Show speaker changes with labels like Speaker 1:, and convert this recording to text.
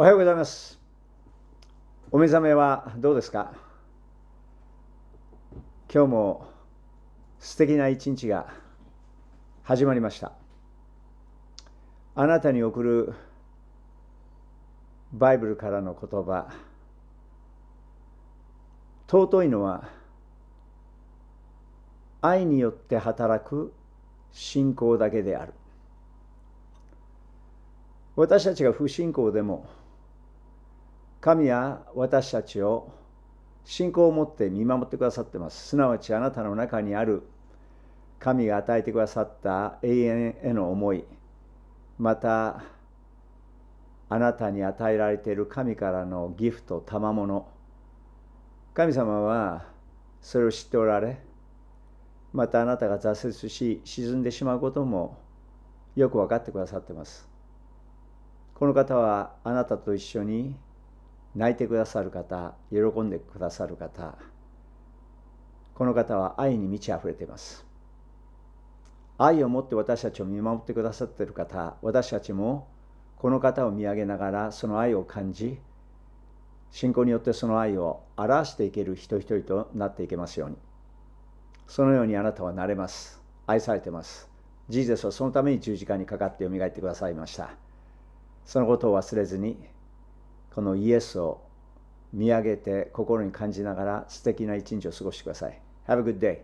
Speaker 1: おはようございますお目覚めはどうですか今日も素敵な一日が始まりましたあなたに送るバイブルからの言葉尊いのは愛によって働く信仰だけである私たちが不信仰でも神は私たちを信仰を持って見守ってくださってます。すなわちあなたの中にある神が与えてくださった永遠への思い、またあなたに与えられている神からのギフト、賜物神様はそれを知っておられ、またあなたが挫折し沈んでしまうこともよく分かってくださってます。この方はあなたと一緒に泣いてくださる方喜んでくださる方この方は愛に満ち溢れています愛を持って私たちを見守ってくださっている方私たちもこの方を見上げながらその愛を感じ信仰によってその愛を表していける人一人となっていけますようにそのようにあなたはなれます愛されてますジーゼスはそのために十字架にかかってよみがえってくださいましたそのことを忘れずにこのイエスを見上げて心に感じながら素敵な一日を過ごしてください。Have a good day.